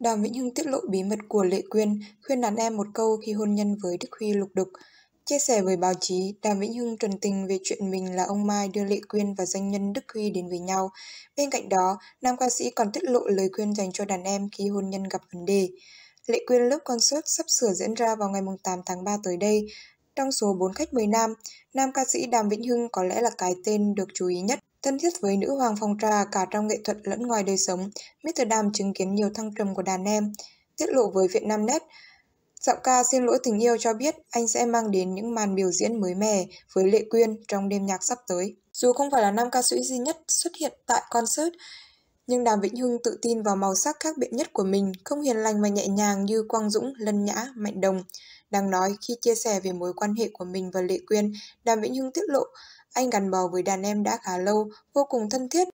Đàm Vĩnh Hưng tiết lộ bí mật của Lệ Quyên, khuyên đàn em một câu khi hôn nhân với Đức Huy lục đục. Chia sẻ với báo chí, Đàm Vĩnh Hưng trần tình về chuyện mình là ông Mai đưa Lệ Quyên và doanh nhân Đức Huy đến với nhau. Bên cạnh đó, nam ca sĩ còn tiết lộ lời khuyên dành cho đàn em khi hôn nhân gặp vấn đề. Lệ Quyên lớp concert sắp sửa diễn ra vào ngày 8 tháng 3 tới đây. Trong số 4 khách mời nam, nam ca sĩ Đàm Vĩnh Hưng có lẽ là cái tên được chú ý nhất. Thân thiết với nữ hoàng phong trà cả trong nghệ thuật lẫn ngoài đời sống, Mr. Đàm chứng kiến nhiều thăng trầm của đàn em. Tiết lộ với Vietnamnet, giọng ca xin lỗi tình yêu cho biết anh sẽ mang đến những màn biểu diễn mới mẻ với Lệ Quyên trong đêm nhạc sắp tới. Dù không phải là nam ca sĩ duy nhất xuất hiện tại concert, nhưng Đàm Vĩnh Hưng tự tin vào màu sắc khác biệt nhất của mình, không hiền lành và nhẹ nhàng như Quang Dũng, Lân Nhã, Mạnh Đồng. Đang nói, khi chia sẻ về mối quan hệ của mình và Lệ Quyên, Đàm Vĩnh Hưng tiết lộ, anh gắn bò với đàn em đã khá lâu, vô cùng thân thiết.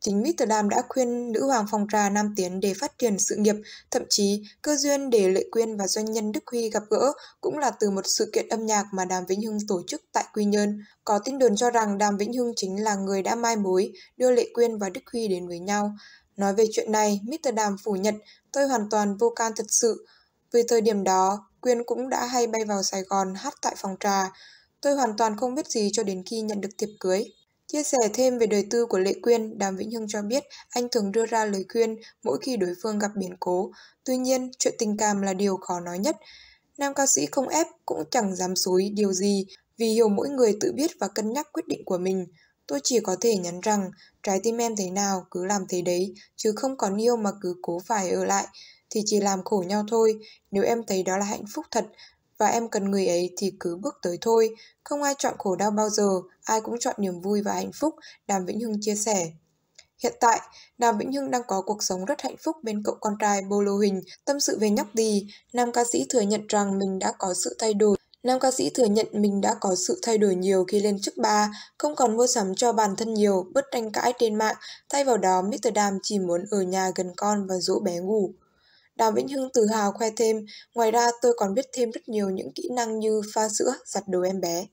Chính Mr. Đàm đã khuyên nữ hoàng phòng trà Nam Tiến để phát triển sự nghiệp, thậm chí cơ duyên để Lệ Quyên và doanh nhân Đức Huy gặp gỡ cũng là từ một sự kiện âm nhạc mà Đàm Vĩnh Hưng tổ chức tại Quy Nhơn. Có tin đồn cho rằng Đàm Vĩnh Hưng chính là người đã mai mối, đưa Lệ Quyên và Đức Huy đến với nhau. Nói về chuyện này, Mr. Đàm phủ nhận, tôi hoàn toàn vô can thật sự. Vì thời điểm đó, Quyên cũng đã hay bay vào Sài Gòn hát tại phòng trà. Tôi hoàn toàn không biết gì cho đến khi nhận được thiệp cưới. Chia sẻ thêm về đời tư của Lệ Quyên, Đàm Vĩnh Hưng cho biết anh thường đưa ra lời khuyên mỗi khi đối phương gặp biến cố. Tuy nhiên, chuyện tình cảm là điều khó nói nhất. Nam ca sĩ không ép cũng chẳng dám xúi điều gì vì hiểu mỗi người tự biết và cân nhắc quyết định của mình. Tôi chỉ có thể nhắn rằng trái tim em thế nào cứ làm thế đấy, chứ không còn yêu mà cứ cố phải ở lại thì chỉ làm khổ nhau thôi nếu em thấy đó là hạnh phúc thật và em cần người ấy thì cứ bước tới thôi không ai chọn khổ đau bao giờ ai cũng chọn niềm vui và hạnh phúc đàm vĩnh hưng chia sẻ Hiện tại, Đàm Vĩnh Hưng đang có cuộc sống rất hạnh phúc bên cậu con trai Bolo Lô Tâm sự về nhóc Đì, nam ca sĩ thừa nhận rằng mình đã có sự thay đổi. Nam ca sĩ thừa nhận mình đã có sự thay đổi nhiều khi lên chức ba, không còn mua sắm cho bản thân nhiều, bớt tranh cãi trên mạng. Thay vào đó, Mr. Đàm chỉ muốn ở nhà gần con và dỗ bé ngủ. Đàm Vĩnh Hưng tự hào khoe thêm, ngoài ra tôi còn biết thêm rất nhiều những kỹ năng như pha sữa, giặt đồ em bé.